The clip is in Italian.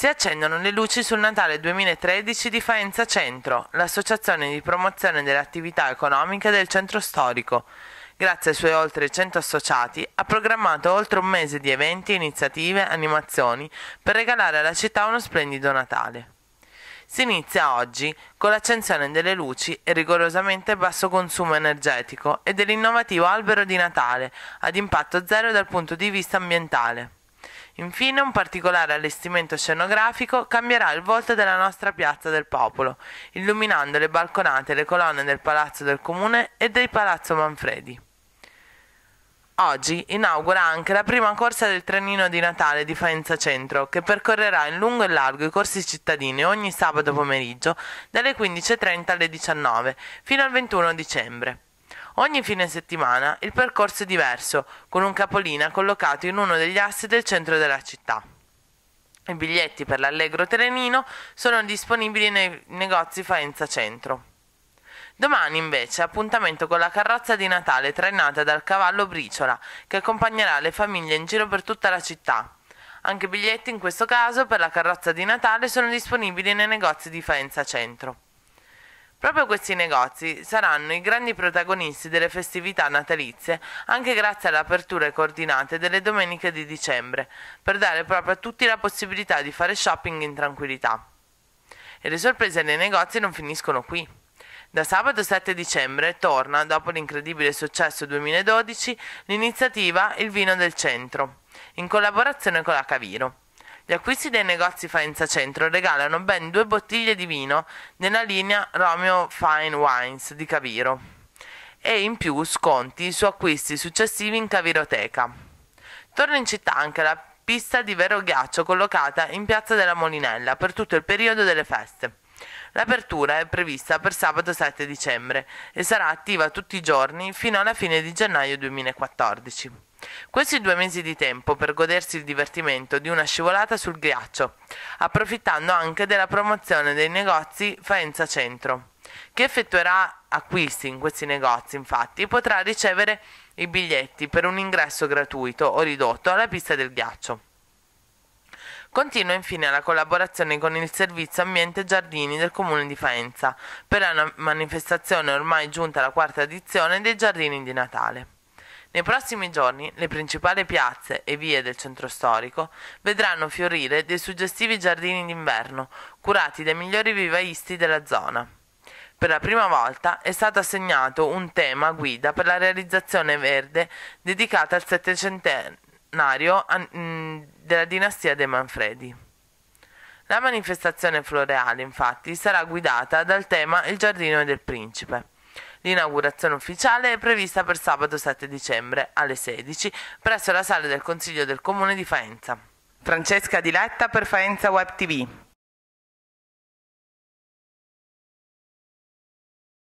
Si accendono le luci sul Natale 2013 di Faenza Centro, l'associazione di promozione delle attività economiche del centro storico. Grazie ai suoi oltre 100 associati, ha programmato oltre un mese di eventi, iniziative, animazioni per regalare alla città uno splendido Natale. Si inizia oggi con l'accensione delle luci e rigorosamente basso consumo energetico e dell'innovativo albero di Natale ad impatto zero dal punto di vista ambientale. Infine un particolare allestimento scenografico cambierà il volto della nostra piazza del popolo, illuminando le balconate e le colonne del Palazzo del Comune e del Palazzo Manfredi. Oggi inaugura anche la prima corsa del trenino di Natale di Faenza Centro, che percorrerà in lungo e largo i corsi cittadini ogni sabato pomeriggio dalle 15.30 alle 19 fino al 21 dicembre. Ogni fine settimana il percorso è diverso, con un capolina collocato in uno degli assi del centro della città. I biglietti per l'Allegro Trenino sono disponibili nei negozi Faenza Centro. Domani invece appuntamento con la carrozza di Natale trainata dal cavallo Briciola che accompagnerà le famiglie in giro per tutta la città. Anche i biglietti in questo caso per la carrozza di Natale sono disponibili nei negozi di Faenza Centro. Proprio questi negozi saranno i grandi protagonisti delle festività natalizie, anche grazie alle aperture coordinate delle domeniche di dicembre, per dare proprio a tutti la possibilità di fare shopping in tranquillità. E le sorprese nei negozi non finiscono qui. Da sabato 7 dicembre torna, dopo l'incredibile successo 2012, l'iniziativa Il vino del centro, in collaborazione con la Caviro. Gli acquisti dei negozi Faenza Centro regalano ben due bottiglie di vino nella linea Romeo Fine Wines di Caviro e in più sconti su acquisti successivi in Caviroteca. Torna in città anche la pista di vero ghiaccio collocata in piazza della Molinella per tutto il periodo delle feste. L'apertura è prevista per sabato 7 dicembre e sarà attiva tutti i giorni fino alla fine di gennaio 2014. Questi due mesi di tempo per godersi il divertimento di una scivolata sul ghiaccio, approfittando anche della promozione dei negozi Faenza Centro. Chi effettuerà acquisti in questi negozi, infatti, potrà ricevere i biglietti per un ingresso gratuito o ridotto alla pista del ghiaccio. Continua infine la collaborazione con il Servizio Ambiente e Giardini del Comune di Faenza per la manifestazione ormai giunta alla quarta edizione dei Giardini di Natale. Nei prossimi giorni le principali piazze e vie del centro storico vedranno fiorire dei suggestivi giardini d'inverno, curati dai migliori vivaisti della zona. Per la prima volta è stato assegnato un tema guida per la realizzazione verde dedicata al settecentenario mm, della dinastia dei Manfredi. La manifestazione floreale, infatti, sarà guidata dal tema Il giardino del principe L'inaugurazione ufficiale è prevista per sabato 7 dicembre alle 16 presso la sala del Consiglio del Comune di Faenza. Francesca Diletta per Faenza Web TV.